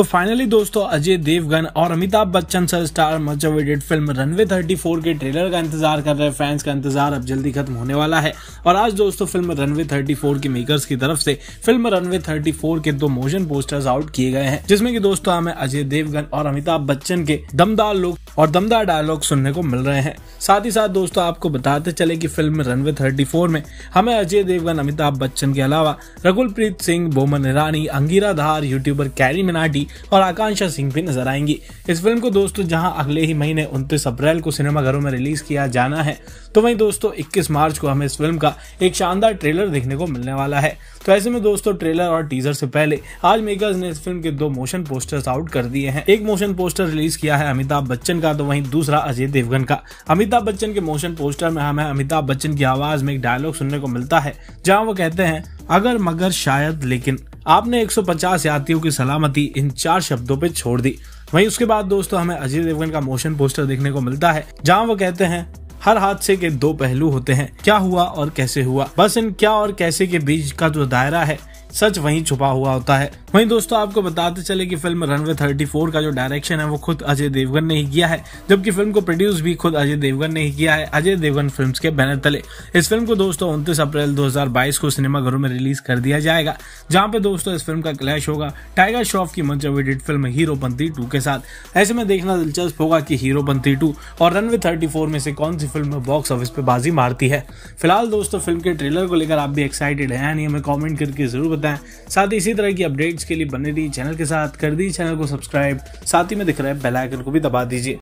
तो फाइनली दोस्तों अजय देवगन और Amitabh Bachchan sir star much awaited film runway 34 के ट्रेलर का इंतजार कर रहे फैंस का इंतजार अब जल्दी खत्म होने वाला है और आज दोस्तों फिल्म रनवे 34 के मेकर्स की तरफ से फिल्म रनवे 34 के दो मोशन पोस्टर्स आउट किए गए हैं जिसमें कि दोस्तों हमें अजय देवगन और अमिताभ बच्चन के दमदार लुक और दमदार डायलॉग सुनने को मिल रहे हैं साथ ही साथ दोस्तों आपको बताते चले की फिल्म रनवे थर्टी में हमें अजय देवगन अमिताभ बच्चन के अलावा रघुलप्रीत सिंह बोमन ईरानी अंगीरा धार यूट्यूबर कैरी मिनाटी और आकांक्षा सिंह भी नजर आएंगी इस फिल्म को दोस्तों जहां अगले ही महीने उनतीस अप्रैल को सिनेमाघरों में रिलीज किया जाना है तो वही दोस्तों इक्कीस मार्च को हमें इस फिल्म का एक शानदार ट्रेलर देखने को मिलने वाला है तो ऐसे में दोस्तों ट्रेलर और टीजर से पहले आज मेकर्स ने इस फिल्म के दो मोशन पोस्टर्स आउट कर दिए हैं एक मोशन पोस्टर रिलीज किया है अमिताभ बच्चन का तो वहीं दूसरा अजय देवगन का अमिताभ बच्चन के मोशन पोस्टर में हमें अमिताभ बच्चन की आवाज में एक डायलॉग सुनने को मिलता है जहाँ वो कहते हैं अगर मगर शायद लेकिन आपने 150 यात्रियों की सलामती इन चार शब्दों पे छोड़ दी वहीं उसके बाद दोस्तों हमें अजय देवगन का मोशन पोस्टर देखने को मिलता है जहां वो कहते हैं हर हादसे के दो पहलू होते हैं क्या हुआ और कैसे हुआ बस इन क्या और कैसे के बीच का जो दायरा है सच वहीं छुपा हुआ होता है वहीं दोस्तों आपको बताते चले कि फिल्म रनवे 34 का जो डायरेक्शन है वो खुद अजय देवगन ने ही किया है जबकि फिल्म को प्रोड्यूस भी खुद अजय देवगन ने ही किया है अजय देवगन फिल्म के बैनर तले इस फिल्म को दोस्तों उन्तीस अप्रैल 2022 को सिनेमा घरों में रिलीज कर दिया जाएगा जहाँ पे दोस्तों इस फिल्म का क्लैश होगा टाइगर श्रॉफ की मंच अवेडेड फिल्म पंथी टू के साथ ऐसे में देखना दिलचस्प होगा की हीरो पंथी टू और रनवे थर्टी में से कौन सी फिल्म बॉक्स ऑफिस पे बाजी मारती है फिलहाल दोस्तों फिल्म के ट्रेलर को लेकर आप भी एक्साइटेड है यानी हमें कॉमेंट करके जरूर होता है साथ ही इसी तरह की अपडेट्स के लिए बने रही चैनल के साथ कर दीजिए चैनल को सब्सक्राइब साथ ही में दिख रहा है बेल आइकन को भी दबा दीजिए